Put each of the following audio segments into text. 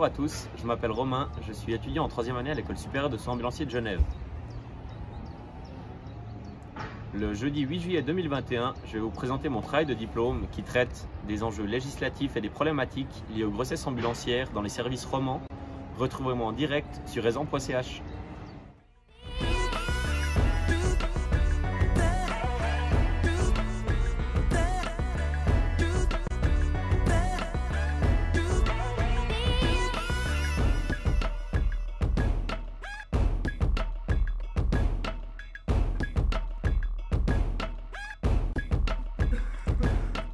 Bonjour à tous, je m'appelle Romain, je suis étudiant en troisième année à l'école supérieure de soins ambulanciers de Genève. Le jeudi 8 juillet 2021, je vais vous présenter mon travail de diplôme qui traite des enjeux législatifs et des problématiques liées aux grossesses ambulancières dans les services romans. Retrouvez-moi en direct sur raison.ch.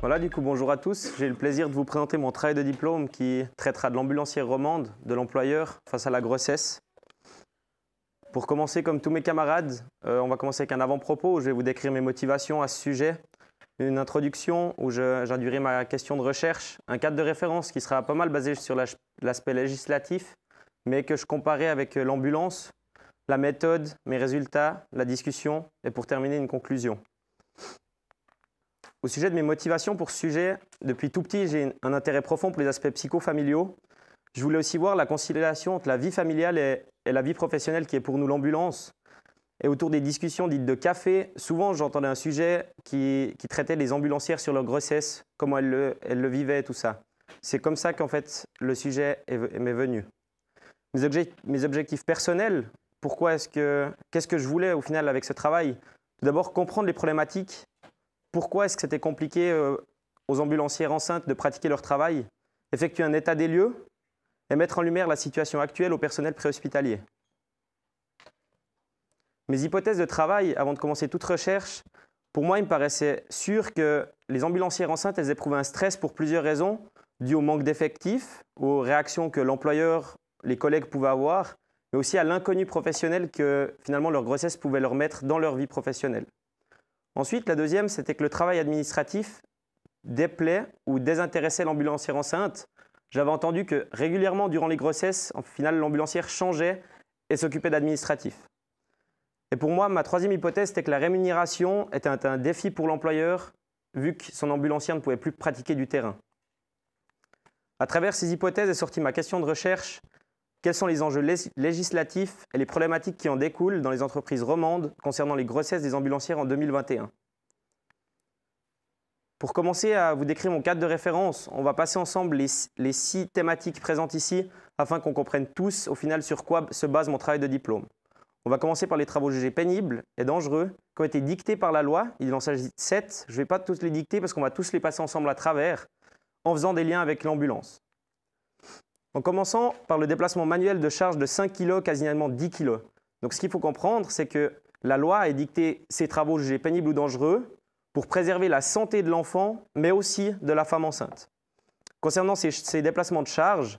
Voilà, du coup, bonjour à tous. J'ai le plaisir de vous présenter mon travail de diplôme qui traitera de l'ambulancière romande, de l'employeur face à la grossesse. Pour commencer, comme tous mes camarades, euh, on va commencer avec un avant-propos où je vais vous décrire mes motivations à ce sujet, une introduction où j'induirai ma question de recherche, un cadre de référence qui sera pas mal basé sur l'aspect législatif, mais que je comparerai avec l'ambulance, la méthode, mes résultats, la discussion et pour terminer une conclusion. Au sujet de mes motivations pour ce sujet, depuis tout petit, j'ai un intérêt profond pour les aspects psychofamiliaux. Je voulais aussi voir la conciliation entre la vie familiale et, la vie professionnelle qui est pour nous l'ambulance. Et autour des discussions dites de café, souvent j'entendais un sujet qui, traitait les ambulancières sur leur grossesse, comment elles le, le vivaient, tout ça. C'est comme ça qu'en fait le sujet m'est venu. Mes, mes, objectifs personnels, pourquoi est-ce que qu'est-ce que je voulais au final avec ce travail Tout d'abord comprendre les problématiques pourquoi est-ce que c'était compliqué euh, aux ambulancières enceintes de pratiquer leur travail, effectuer un état des lieux et mettre en lumière la situation actuelle au personnel préhospitalier. Mes hypothèses de travail, avant de commencer toute recherche, pour moi, il me paraissait sûr que les ambulancières enceintes, elles éprouvaient un stress pour plusieurs raisons, dû au manque d'effectifs, aux réactions que l'employeur, les collègues pouvaient avoir, mais aussi à l'inconnu professionnel que finalement leur grossesse pouvait leur mettre dans leur vie professionnelle. Ensuite, la deuxième, c'était que le travail administratif déplaît ou désintéressait l'ambulancière enceinte. J'avais entendu que régulièrement durant les grossesses, en final, l'ambulancière changeait et s'occupait d'administratif. Et pour moi, ma troisième hypothèse, c'était que la rémunération était un, défi pour l'employeur, vu que son ambulancière ne pouvait plus pratiquer du terrain. À travers ces hypothèses est sortie ma question de recherche quels sont les enjeux législatifs et les problématiques qui en découlent dans les entreprises romandes concernant les grossesses des ambulancières en 2021 Pour commencer à vous décrire mon cadre de référence, on va passer ensemble les, six thématiques présentes ici afin qu'on comprenne tous au final sur quoi se base mon travail de diplôme. On va commencer par les travaux jugés pénibles et dangereux qui ont été dictés par la loi. Il en s'agit de sept. Je ne vais pas tous les dicter parce qu'on va tous les passer ensemble à travers en faisant des liens avec l'ambulance. En commençant par le déplacement manuel de charges de 5 kg, quasiment 10 kg. Donc ce qu'il faut comprendre, c'est que la loi a dicté ces travaux jugés pénibles ou dangereux pour préserver la santé de l'enfant, mais aussi de la femme enceinte. Concernant ces, déplacements de charge,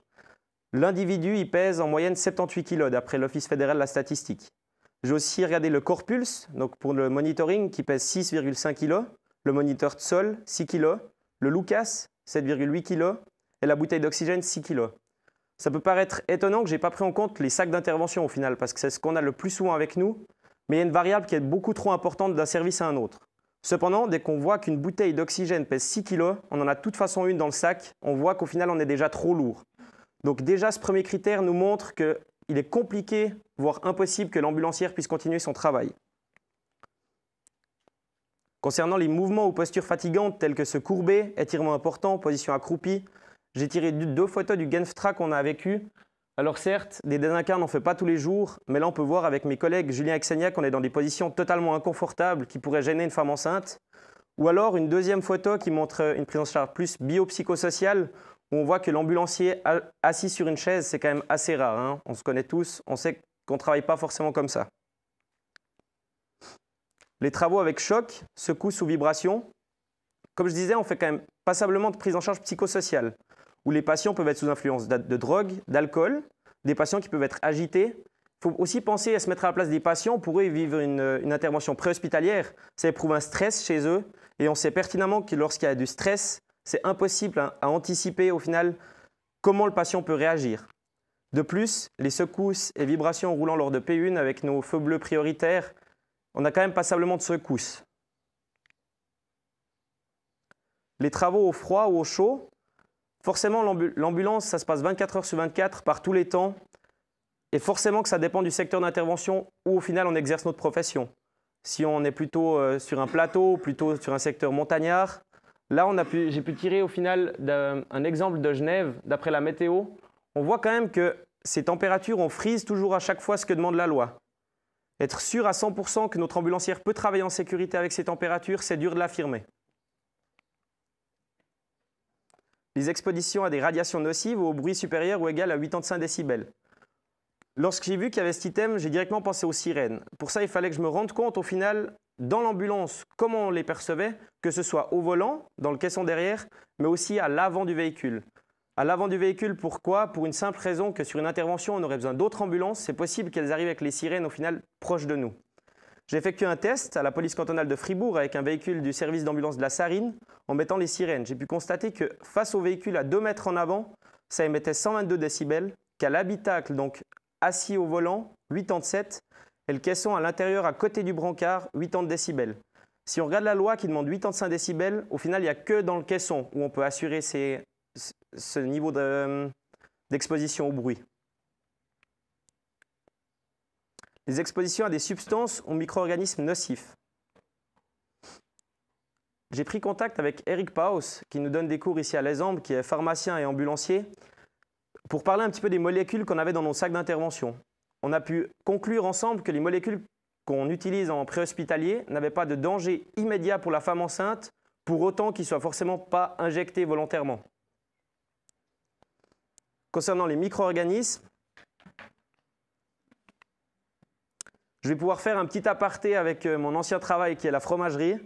l'individu y pèse en moyenne 78 kg, d'après l'Office fédéral de la statistique. J'ai aussi regardé le corpus, donc pour le monitoring, qui pèse 6,5 kg, le moniteur de sol, 6 kg, le Lucas, 7,8 kg, et la bouteille d'oxygène, 6 kg. Ça peut paraître étonnant que je n'ai pas pris en compte les sacs d'intervention au final, parce que c'est ce qu'on a le plus souvent avec nous, mais il y a une variable qui est beaucoup trop importante d'un service à un autre. Cependant, dès qu'on voit qu'une bouteille d'oxygène pèse 6 kg, on en a de toute façon une dans le sac, on voit qu'au final on est déjà trop lourd. Donc déjà ce premier critère nous montre qu'il est compliqué, voire impossible que l'ambulancière puisse continuer son travail. Concernant les mouvements ou postures fatigantes telles que se courber, étirement important, position accroupie, j'ai tiré deux photos du Genftra qu'on a vécu. Alors certes, des désincarnes, on fait pas tous les jours, mais là on peut voir avec mes collègues Julien Axenia qu'on est dans des positions totalement inconfortables qui pourraient gêner une femme enceinte. Ou alors une deuxième photo qui montre une prise en charge plus biopsychosociale, où on voit que l'ambulancier assis sur une chaise, c'est quand même assez rare. Hein. On se connaît tous, on sait qu'on ne travaille pas forcément comme ça. Les travaux avec choc, secousses ou vibrations, comme je disais, on fait quand même passablement de prise en charge psychosociale où les patients peuvent être sous influence de drogue, d'alcool, des patients qui peuvent être agités. Il faut aussi penser à se mettre à la place des patients. Pour eux, vivre une, intervention préhospitalière, ça éprouve un stress chez eux. Et on sait pertinemment que lorsqu'il y a du stress, c'est impossible à, hein, à anticiper au final comment le patient peut réagir. De plus, les secousses et vibrations roulant lors de P1 avec nos feux bleus prioritaires, on a quand même passablement de secousses. Les travaux au froid ou au chaud, Forcément, l'ambulance, ça se passe 24 heures sur 24 par tous les temps. Et forcément que ça dépend du secteur d'intervention où au final on exerce notre profession. Si on est plutôt euh, sur un plateau, plutôt sur un secteur montagnard, là j'ai pu tirer au final un, exemple de Genève d'après la météo. On voit quand même que ces températures, on frise toujours à chaque fois ce que demande la loi. Être sûr à 100% que notre ambulancière peut travailler en sécurité avec ces températures, c'est dur de l'affirmer. les expositions à des radiations nocives ou au bruit supérieur ou égal à 85 décibels. Lorsque j'ai vu qu'il y avait cet item, j'ai directement pensé aux sirènes. Pour ça, il fallait que je me rende compte au final, dans l'ambulance, comment on les percevait, que ce soit au volant, dans le caisson derrière, mais aussi à l'avant du véhicule. À l'avant du véhicule, pourquoi Pour une simple raison que sur une intervention, on aurait besoin d'autres ambulances. C'est possible qu'elles arrivent avec les sirènes au final proches de nous. J'ai effectué un test à la police cantonale de Fribourg avec un véhicule du service d'ambulance de la Sarine en mettant les sirènes. J'ai pu constater que face au véhicule à 2 mètres en avant, ça émettait 122 décibels, qu'à l'habitacle, donc assis au volant, 87, et le caisson à l'intérieur à côté du brancard, 80 décibels. Si on regarde la loi qui demande 85 décibels, au final, il n'y a que dans le caisson où on peut assurer ce niveau d'exposition au bruit. les expositions à des substances ou micro-organismes nocifs. J'ai pris contact avec Eric Paus, qui nous donne des cours ici à Lesambe, qui est pharmacien et ambulancier, pour parler un petit peu des molécules qu'on avait dans nos sacs d'intervention. On a pu conclure ensemble que les molécules qu'on utilise en préhospitalier n'avaient pas de danger immédiat pour la femme enceinte, pour autant qu'ils ne soient forcément pas injectés volontairement. Concernant les micro-organismes, Je vais pouvoir faire un petit aparté avec euh, mon ancien travail qui est la fromagerie.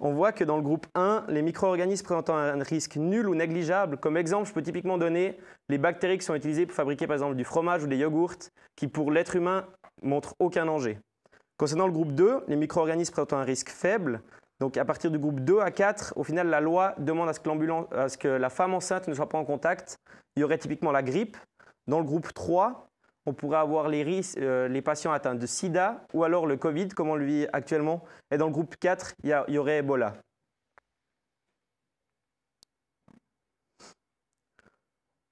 On voit que dans le groupe 1, les micro-organismes présentant un risque nul ou négligeable, comme exemple, je peux typiquement donner les bactéries qui sont utilisées pour fabriquer par exemple du fromage ou des yogourts, qui pour l'être humain montrent aucun danger. Concernant le groupe 2, les micro-organismes présentant un risque faible, donc à partir du groupe 2 à 4, au final, la loi demande à ce que, à ce que la femme enceinte ne soit pas en contact. Il y aurait typiquement la grippe. Dans le groupe 3, on pourrait avoir euh, les, patients atteints de sida ou alors le Covid, comme on le vit actuellement. Et dans le groupe 4, il y, y, aurait Ebola.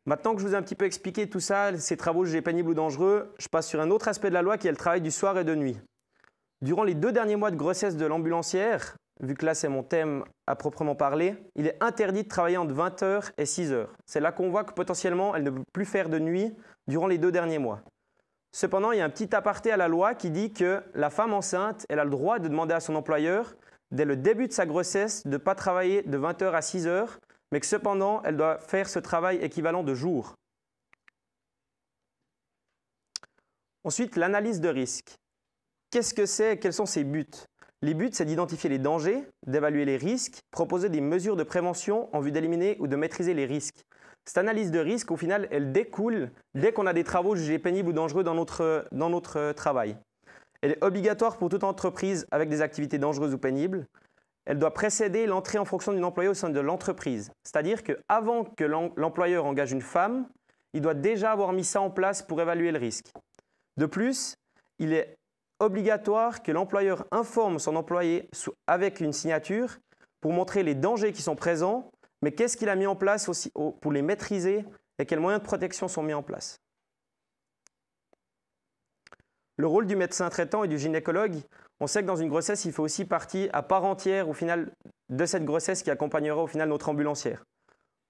Maintenant que je vous ai un petit peu expliqué tout ça, ces travaux jugés pénibles ou dangereux, je passe sur un autre aspect de la loi qui est le travail du soir et de nuit. Durant les deux derniers mois de grossesse de l'ambulancière, vu que là c'est mon thème à proprement parler, il est interdit de travailler entre 20h et 6h. C'est là qu'on voit que potentiellement elle ne peut plus faire de nuit durant les deux derniers mois. Cependant, il y a un petit aparté à la loi qui dit que la femme enceinte, elle a le droit de demander à son employeur, dès le début de sa grossesse, de ne pas travailler de 20h à 6h, mais que cependant, elle doit faire ce travail équivalent de jour. Ensuite, l'analyse de risque. Qu'est-ce que c'est quels sont ses buts les buts, c'est d'identifier les dangers, d'évaluer les risques, proposer des mesures de prévention en vue d'éliminer ou de maîtriser les risques. Cette analyse de risque, au final, elle découle dès qu'on a des travaux jugés pénibles ou dangereux dans notre, dans notre travail. Elle est obligatoire pour toute entreprise avec des activités dangereuses ou pénibles. Elle doit précéder l'entrée en fonction d'une employée au sein de l'entreprise. C'est-à-dire qu'avant que l'employeur engage une femme, il doit déjà avoir mis ça en place pour évaluer le risque. De plus, il est obligatoire que l'employeur informe son employé avec une signature pour montrer les dangers qui sont présents, mais qu'est-ce qu'il a mis en place aussi pour les maîtriser et quels moyens de protection sont mis en place. Le rôle du médecin traitant et du gynécologue, on sait que dans une grossesse, il fait aussi partie à part entière au final de cette grossesse qui accompagnera au final notre ambulancière.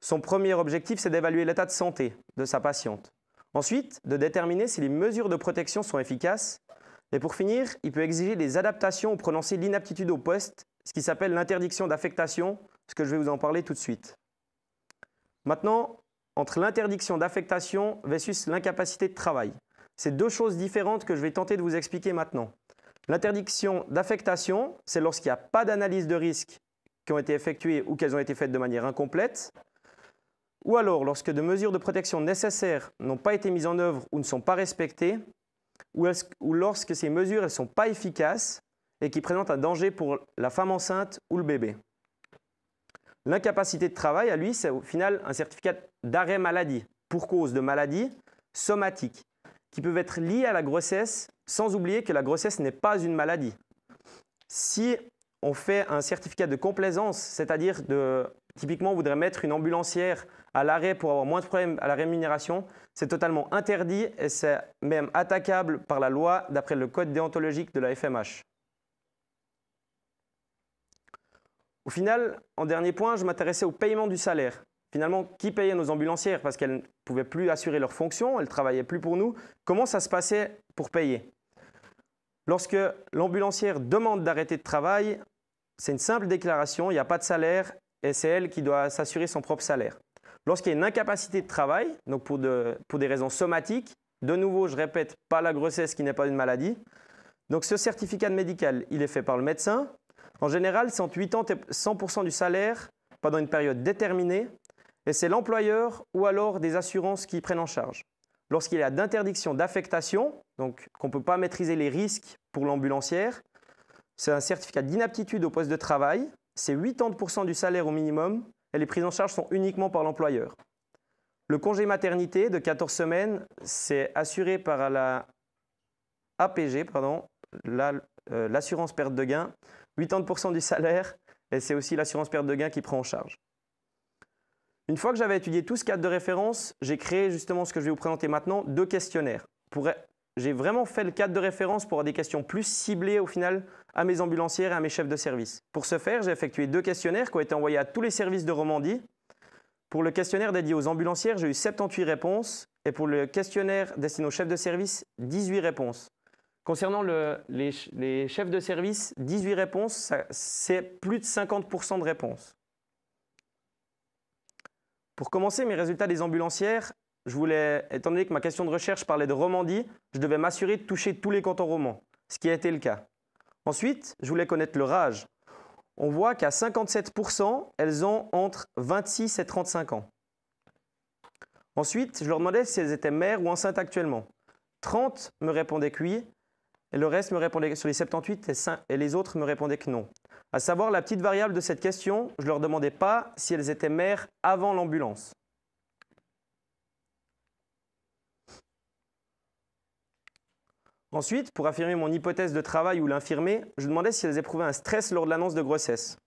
Son premier objectif, c'est d'évaluer l'état de santé de sa patiente. Ensuite, de déterminer si les mesures de protection sont efficaces et pour finir, il peut exiger des adaptations ou prononcer l'inaptitude au poste, ce qui s'appelle l'interdiction d'affectation, ce que je vais vous en parler tout de suite. Maintenant, entre l'interdiction d'affectation versus l'incapacité de travail. C'est deux choses différentes que je vais tenter de vous expliquer maintenant. L'interdiction d'affectation, c'est lorsqu'il n'y a pas d'analyse de risque qui ont été effectuées ou qu'elles ont été faites de manière incomplète, ou alors lorsque de mesures de protection nécessaires n'ont pas été mises en œuvre ou ne sont pas respectées, ou, lorsque ces mesures ne sont pas efficaces et qui présentent un danger pour la femme enceinte ou le bébé. L'incapacité de travail, à lui, c'est au final un certificat d'arrêt maladie pour cause de maladies somatiques qui peuvent être liées à la grossesse, sans oublier que la grossesse n'est pas une maladie. Si on fait un certificat de complaisance, c'est-à-dire de, typiquement on voudrait mettre une ambulancière à l'arrêt pour avoir moins de problèmes à la rémunération, c'est totalement interdit et c'est même attaquable par la loi d'après le code déontologique de la FMH. Au final, en dernier point, je m'intéressais au paiement du salaire. Finalement, qui payait nos ambulancières parce qu'elles ne pouvaient plus assurer leurs fonctions, elles ne travaillaient plus pour nous Comment ça se passait pour payer Lorsque l'ambulancière demande d'arrêter de travail, c'est une simple déclaration, il n'y a pas de salaire et c'est elle qui doit s'assurer son propre salaire. Lorsqu'il y a une incapacité de travail, donc pour, des raisons somatiques, de nouveau, je répète, pas la grossesse qui n'est pas une maladie. Donc ce certificat de médical, il est fait par le médecin. En général, c'est entre 80 et 100% du salaire pendant une période déterminée, et c'est l'employeur ou alors des assurances qui prennent en charge. Lorsqu'il y a d'interdiction d'affectation, donc qu'on ne peut pas maîtriser les risques pour l'ambulancière, c'est un certificat d'inaptitude au poste de travail, c'est 80% du salaire au minimum, et les prises en charge sont uniquement par l'employeur. Le congé maternité de 14 semaines, c'est assuré par la APG, pardon, euh, l'assurance perte de gain, 80% du salaire, et c'est aussi l'assurance perte de gain qui prend en charge. Une fois que j'avais étudié tout ce cadre de référence, j'ai créé justement ce que je vais vous présenter maintenant, deux questionnaires j'ai vraiment fait le cadre de référence pour avoir des questions plus ciblées au final à mes ambulancières et à mes chefs de service. Pour ce faire, j'ai effectué deux questionnaires qui ont été envoyés à tous les services de Romandie. Pour le questionnaire dédié aux ambulancières, j'ai eu 78 réponses et pour le questionnaire destiné aux chefs de service, 18 réponses. Concernant les, chefs de service, 18 réponses, c'est plus de 50% de réponses. Pour commencer, mes résultats des ambulancières, je voulais, étant donné que ma question de recherche parlait de Romandie, je devais m'assurer de toucher tous les cantons romans, ce qui a été le cas. Ensuite, je voulais connaître leur âge. On voit qu'à 57%, elles ont entre 26 et 35 ans. Ensuite, je leur demandais si elles étaient mères ou enceintes actuellement. 30 me répondaient que oui, et le reste me répondait sur les 78 et, et les autres me répondaient que non. À savoir la petite variable de cette question, je leur demandais pas si elles étaient mères avant l'ambulance. Ensuite, pour affirmer mon hypothèse de travail ou l'infirmer, je demandais si elles éprouvaient un stress lors de l'annonce de grossesse.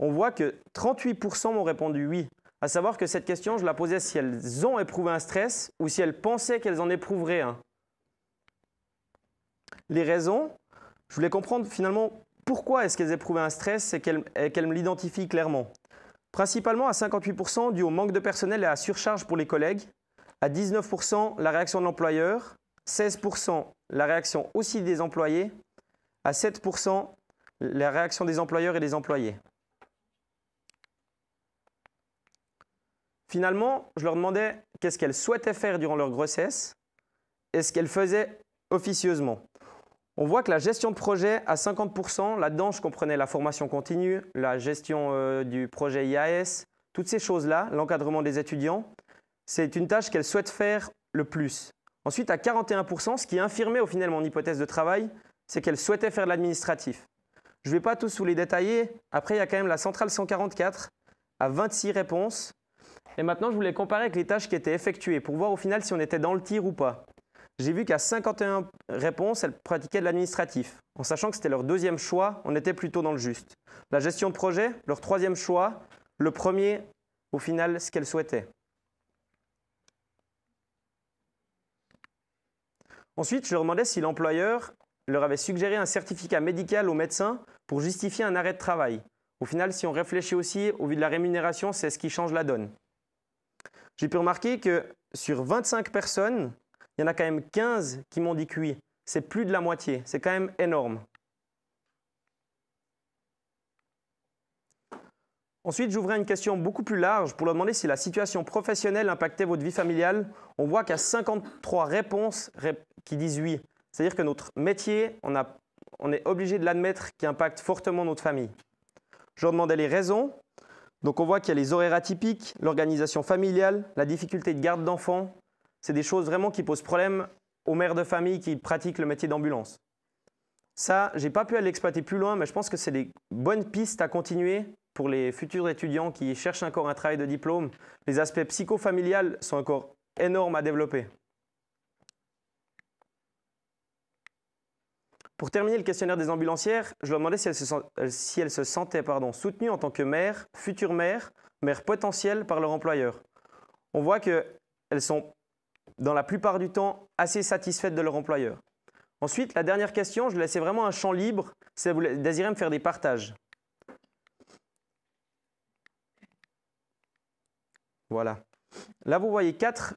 On voit que 38% m'ont répondu oui, à savoir que cette question, je la posais si elles ont éprouvé un stress ou si elles pensaient qu'elles en éprouveraient un. Les raisons, je voulais comprendre finalement pourquoi est-ce qu'elles éprouvaient un stress et qu'elles me l'identifient clairement. Principalement à 58% dû au manque de personnel et à surcharge pour les collègues, à 19% la réaction de l'employeur, 16% la réaction aussi des employés, à 7% la réaction des employeurs et des employés. Finalement, je leur demandais qu'est-ce qu'elles souhaitaient faire durant leur grossesse et ce qu'elles faisaient officieusement. On voit que la gestion de projet à 50%, là-dedans je comprenais la formation continue, la gestion euh, du projet IAS, toutes ces choses-là, l'encadrement des étudiants, c'est une tâche qu'elles souhaitent faire le plus. Ensuite, à 41%, ce qui infirmait au final mon hypothèse de travail, c'est qu'elle souhaitait faire de l'administratif. Je ne vais pas tous vous les détailler. Après, il y a quand même la centrale 144 à 26 réponses. Et maintenant, je voulais comparer avec les tâches qui étaient effectuées pour voir au final si on était dans le tir ou pas. J'ai vu qu'à 51 réponses, elles pratiquaient de l'administratif, en sachant que c'était leur deuxième choix, on était plutôt dans le juste. La gestion de projet, leur troisième choix, le premier, au final, ce qu'elles souhaitaient. Ensuite, je leur demandais si l'employeur leur avait suggéré un certificat médical au médecin pour justifier un arrêt de travail. Au final, si on réfléchit aussi au vu de la rémunération, c'est ce qui change la donne. J'ai pu remarquer que sur 25 personnes, il y en a quand même 15 qui m'ont dit oui. C'est plus de la moitié, c'est quand même énorme. Ensuite, j'ouvrais une question beaucoup plus large pour leur demander si la situation professionnelle impactait votre vie familiale. On voit qu'il y a 53 réponses qui disent oui. C'est-à-dire que notre métier, on, est obligé de l'admettre, qui impacte fortement notre famille. Je leur demandais les raisons. Donc on voit qu'il y a les horaires atypiques, l'organisation familiale, la difficulté de garde d'enfants. C'est des choses vraiment qui posent problème aux mères de famille qui pratiquent le métier d'ambulance. Ça, je n'ai pas pu aller l'exploiter plus loin, mais je pense que c'est des bonnes pistes à continuer pour les futurs étudiants qui cherchent encore un travail de diplôme, les aspects psychofamiliales sont encore énormes à développer. Pour terminer le questionnaire des ambulancières, je leur demandais euh, si elles se, sentaient pardon, soutenues en tant que mère, future mère, mère potentielle par leur employeur. On voit qu'elles sont, dans la plupart du temps, assez satisfaites de leur employeur. Ensuite, la dernière question, je laissais vraiment un champ libre si elles désiraient me faire des partages. Voilà. Là, vous voyez quatre,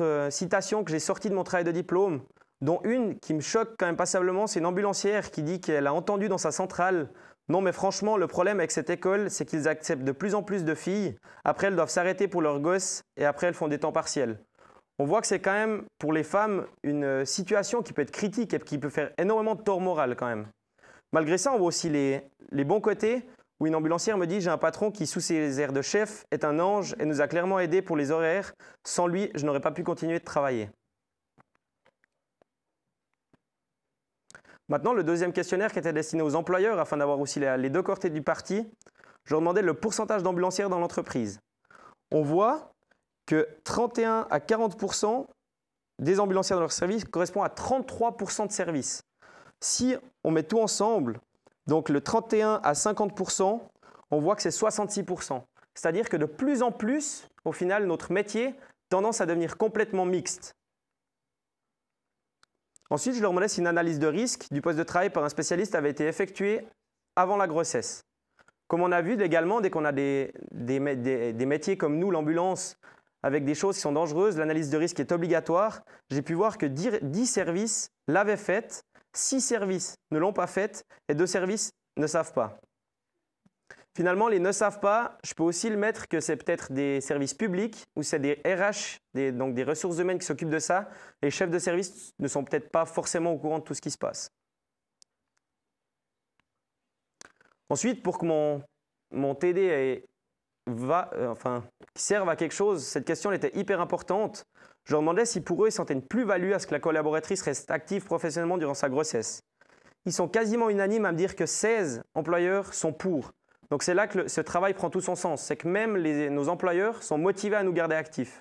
euh, citations que j'ai sorties de mon travail de diplôme, dont une qui me choque quand même passablement, c'est une ambulancière qui dit qu'elle a entendu dans sa centrale non, mais franchement, le problème avec cette école, c'est qu'ils acceptent de plus en plus de filles. Après, elles doivent s'arrêter pour leurs gosses et après, elles font des temps partiels. On voit que c'est quand même, pour les femmes, une euh, situation qui peut être critique et qui peut faire énormément de tort moral quand même. Malgré ça, on voit aussi les bons côtés où une ambulancière me dit J'ai un patron qui, sous ses airs de chef, est un ange et nous a clairement aidés pour les horaires. Sans lui, je n'aurais pas pu continuer de travailler. Maintenant, le deuxième questionnaire qui était destiné aux employeurs afin d'avoir aussi les deux côtés du parti, je leur demandais le pourcentage d'ambulancières dans l'entreprise. On voit que 31 à 40 des ambulancières dans leur service correspond à 33 de services. Si on met tout ensemble, donc le 31 à 50%, on voit que c'est 66%. C'est-à-dire que de plus en plus, au final, notre métier tendance à devenir complètement mixte. Ensuite, je leur demandais si une analyse de risque du poste de travail par un spécialiste avait été effectuée avant la grossesse. Comme on a vu légalement, dès qu'on a des, métiers comme nous, l'ambulance, avec des choses qui sont dangereuses, l'analyse de risque est obligatoire. J'ai pu voir que 10, services l'avaient faite six services ne l'ont pas fait et deux services ne savent pas. Finalement, les ne savent pas, je peux aussi le mettre que c'est peut-être des services publics ou c'est des RH, des, donc des ressources humaines qui s'occupent de ça. Les chefs de service ne sont peut-être pas forcément au courant de tout ce qui se passe. Ensuite, pour que mon, TD va, euh, enfin, serve à quelque chose, cette question était hyper importante. Je leur demandais si pour eux, ils sentaient une plus-value à ce que la collaboratrice reste active professionnellement durant sa grossesse. Ils sont quasiment unanimes à me dire que 16 employeurs sont pour. Donc c'est là que ce travail prend tout son sens, c'est que même nos employeurs sont motivés à nous garder actifs.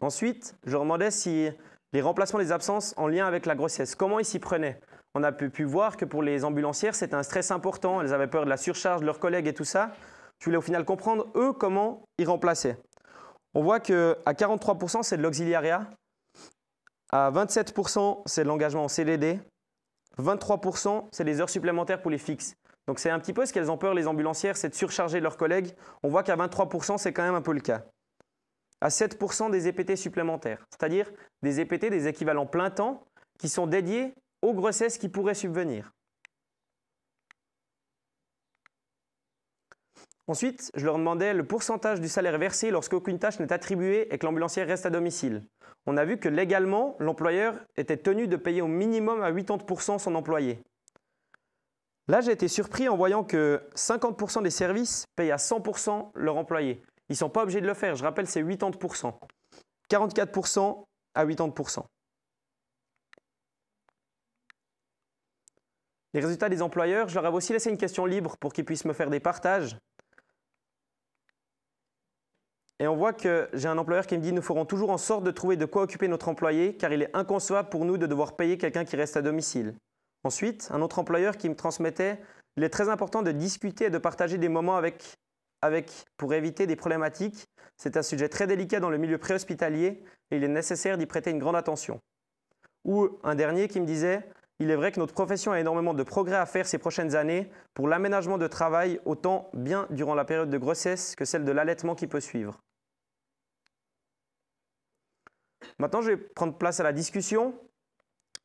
Ensuite, je leur demandais si les remplacements des absences en lien avec la grossesse, comment ils s'y prenaient on a pu, voir que pour les ambulancières, c'était un stress important. Elles avaient peur de la surcharge de leurs collègues et tout ça tu voulais au final comprendre, eux, comment y remplaçaient. On voit que à 43%, c'est de l'auxiliaria. À 27%, c'est de l'engagement en CDD. 23%, c'est des heures supplémentaires pour les fixes. Donc c'est un petit peu ce qu'elles ont peur, les ambulancières, c'est de surcharger leurs collègues. On voit qu'à 23%, c'est quand même un peu le cas. À 7% des EPT supplémentaires, c'est-à-dire des EPT, des équivalents plein temps, qui sont dédiés aux grossesses qui pourraient subvenir. Ensuite, je leur demandais le pourcentage du salaire versé lorsqu'aucune tâche n'est attribuée et que l'ambulancière reste à domicile. On a vu que légalement, l'employeur était tenu de payer au minimum à 80% son employé. Là, j'ai été surpris en voyant que 50% des services payent à 100% leur employé. Ils ne sont pas obligés de le faire, je rappelle, c'est 80%. 44% à 80%. Les résultats des employeurs, je leur avais aussi laissé une question libre pour qu'ils puissent me faire des partages et on voit que j'ai un employeur qui me dit nous ferons toujours en sorte de trouver de quoi occuper notre employé car il est inconcevable pour nous de devoir payer quelqu'un qui reste à domicile. Ensuite, un autre employeur qui me transmettait il est très important de discuter et de partager des moments avec, avec pour éviter des problématiques. C'est un sujet très délicat dans le milieu préhospitalier et il est nécessaire d'y prêter une grande attention. Ou un dernier qui me disait il est vrai que notre profession a énormément de progrès à faire ces prochaines années pour l'aménagement de travail, autant bien durant la période de grossesse que celle de l'allaitement qui peut suivre. Maintenant, je vais prendre place à la discussion.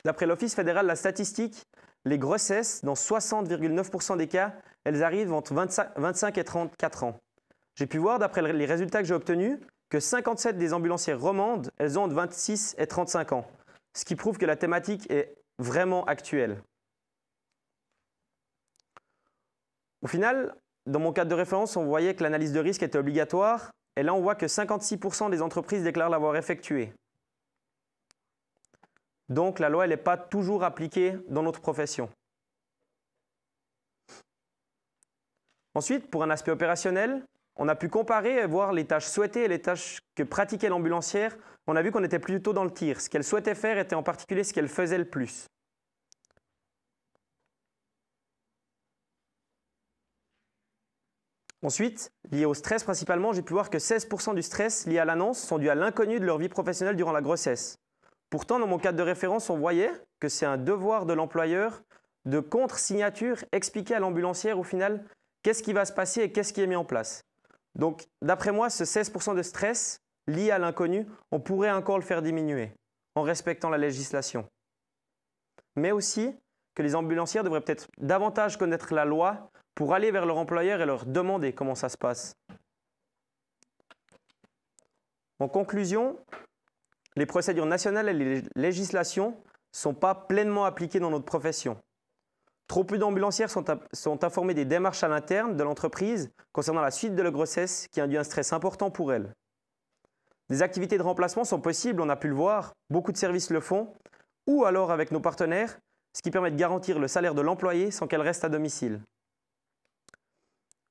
D'après l'Office fédéral de la statistique, les grossesses, dans 60,9% des cas, elles arrivent entre 25 et 34 ans. J'ai pu voir, d'après les résultats que j'ai obtenus, que 57 des ambulancières romandes, elles ont entre 26 et 35 ans, ce qui prouve que la thématique est vraiment actuelle. Au final, dans mon cadre de référence, on voyait que l'analyse de risque était obligatoire, et là on voit que 56% des entreprises déclarent l'avoir effectuée. Donc la loi, elle n'est pas toujours appliquée dans notre profession. Ensuite, pour un aspect opérationnel, on a pu comparer et voir les tâches souhaitées et les tâches que pratiquait l'ambulancière. On a vu qu'on était plutôt dans le tir. Ce qu'elle souhaitait faire était en particulier ce qu'elle faisait le plus. Ensuite, lié au stress principalement, j'ai pu voir que 16% du stress lié à l'annonce sont dus à l'inconnu de leur vie professionnelle durant la grossesse. Pourtant, dans mon cadre de référence, on voyait que c'est un devoir de l'employeur de contre-signature expliquer à l'ambulancière au final qu'est-ce qui va se passer et qu'est-ce qui est mis en place. Donc, d'après moi, ce 16% de stress lié à l'inconnu, on pourrait encore le faire diminuer en respectant la législation. Mais aussi que les ambulancières devraient peut-être davantage connaître la loi pour aller vers leur employeur et leur demander comment ça se passe. En conclusion, les procédures nationales et les législations ne sont pas pleinement appliquées dans notre profession. Trop peu d'ambulancières sont, informées des démarches à l'interne de l'entreprise concernant la suite de la grossesse qui induit un stress important pour elles. Des activités de remplacement sont possibles, on a pu le voir, beaucoup de services le font, ou alors avec nos partenaires, ce qui permet de garantir le salaire de l'employé sans qu'elle reste à domicile.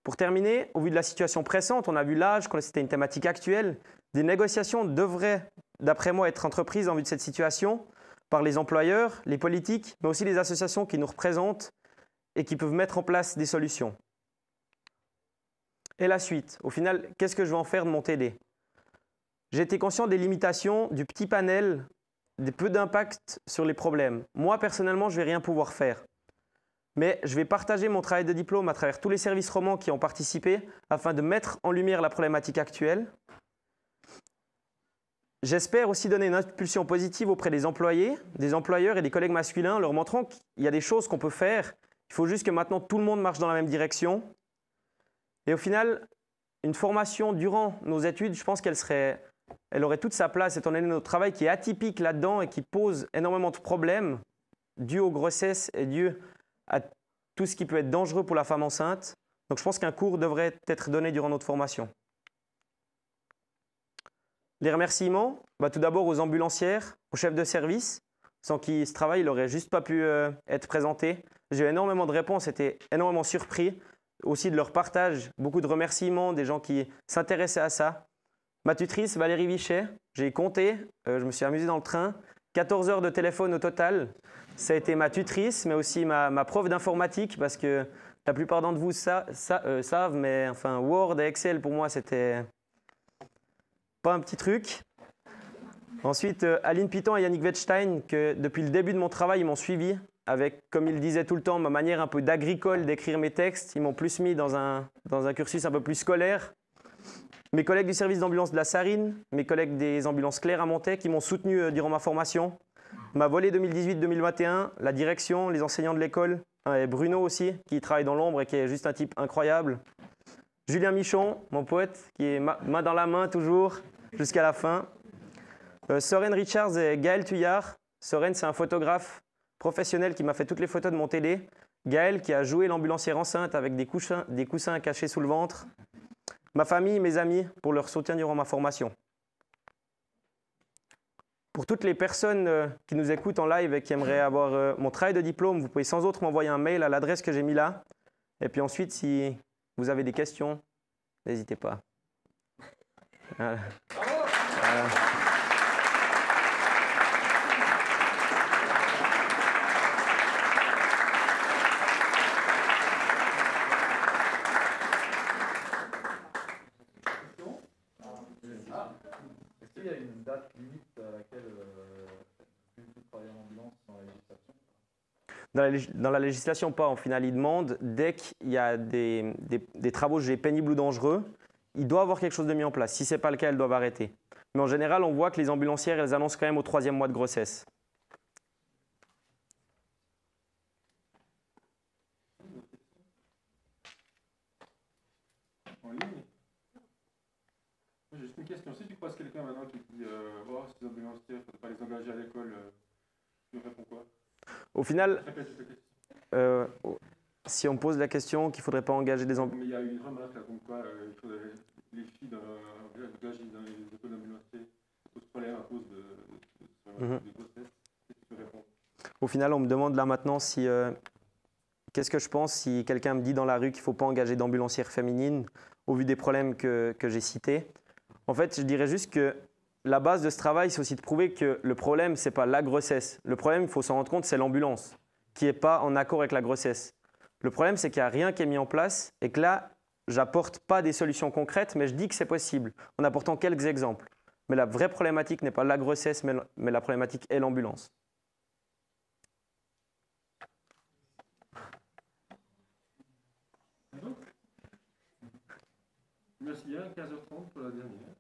Pour terminer, au vu de la situation pressante, on a vu l'âge, c'était une thématique actuelle, des négociations devraient d'après moi, être entreprise en vue de cette situation par les employeurs, les politiques, mais aussi les associations qui nous représentent et qui peuvent mettre en place des solutions. Et la suite Au final, qu'est-ce que je vais en faire de mon TD J'étais conscient des limitations du petit panel, des peu d'impact sur les problèmes. Moi, personnellement, je ne vais rien pouvoir faire. Mais je vais partager mon travail de diplôme à travers tous les services romans qui ont participé afin de mettre en lumière la problématique actuelle J'espère aussi donner une impulsion positive auprès des employés, des employeurs et des collègues masculins, leur montrant qu'il y a des choses qu'on peut faire. Il faut juste que maintenant tout le monde marche dans la même direction. Et au final, une formation durant nos études, je pense qu'elle serait, elle aurait toute sa place, étant donné notre travail qui est atypique là-dedans et qui pose énormément de problèmes dû aux grossesses et dû à tout ce qui peut être dangereux pour la femme enceinte. Donc je pense qu'un cours devrait être donné durant notre formation. Les remerciements, bah, tout d'abord aux ambulancières, aux chefs de service, sans qui ce travail n'aurait juste pas pu euh, être présenté. J'ai eu énormément de réponses, j'étais énormément surpris aussi de leur partage, beaucoup de remerciements des gens qui s'intéressaient à ça. Ma tutrice, Valérie Vichet, j'ai compté, euh, je me suis amusé dans le train, 14 heures de téléphone au total. Ça a été ma tutrice, mais aussi ma, ma prof d'informatique, parce que la plupart d'entre vous euh, savent, mais enfin Word et Excel, pour moi, c'était pas un petit truc. Ensuite, euh, Aline Piton et Yannick Wettstein, que depuis le début de mon travail, ils m'ont suivi avec, comme ils disaient tout le temps, ma manière un peu d'agricole d'écrire mes textes. Ils m'ont plus mis dans un, un cursus un peu plus scolaire. Mes collègues du service d'ambulance de la Sarine, mes collègues des ambulances Claire à Montaix qui m'ont soutenu euh, durant ma formation. Ma volée 2018-2021, la direction, les enseignants de l'école, hein, et Bruno aussi, qui travaille dans l'ombre et qui est juste un type incroyable. Julien Michon, mon poète, qui est main dans la main toujours jusqu'à la fin. Euh, Soren Richards et Gaël Tuyard. Soren, c'est un photographe professionnel qui m'a fait toutes les photos de mon télé. Gaël, qui a joué l'ambulancière enceinte avec des coussins, des coussins cachés sous le ventre. Ma famille, mes amis, pour leur soutien durant ma formation. Pour toutes les personnes euh, qui nous écoutent en live et qui aimeraient avoir euh, mon travail de diplôme, vous pouvez sans autre m'envoyer un mail à l'adresse que j'ai mis là. Et puis ensuite, si vous avez des questions N'hésitez pas. Voilà. Voilà. Ah, Est-ce qu'il y a une date limite dans la, législation, pas, en final, il demande, dès qu'il y a des, travaux jugés pénibles ou dangereux, il doit avoir quelque chose de mis en place. Si ce n'est pas le cas, elles doivent arrêter. Mais en général, on voit que les ambulancières, elles annoncent quand même au troisième mois de grossesse. Au final, euh, oh, si on pose la question qu'il ne faudrait pas engager des emplois. Il y a une remarque là, comme quoi euh, les filles dans, les écoles au à cause de, mhm. Au final, on me demande là maintenant si. Euh, qu'est-ce que je pense si quelqu'un me dit dans la rue qu'il ne faut pas engager d'ambulancière féminine au vu des problèmes que, que j'ai cités En fait, je dirais juste que la base de ce travail, c'est aussi de prouver que le problème, ce n'est pas la grossesse. Le problème, il faut s'en rendre compte, c'est l'ambulance, qui n'est pas en accord avec la grossesse. Le problème, c'est qu'il n'y a rien qui est mis en place et que là, j'apporte pas des solutions concrètes, mais je dis que c'est possible, en apportant quelques exemples. Mais la vraie problématique n'est pas la grossesse, mais la problématique est l'ambulance. Merci, 15 hein, pour la dernière.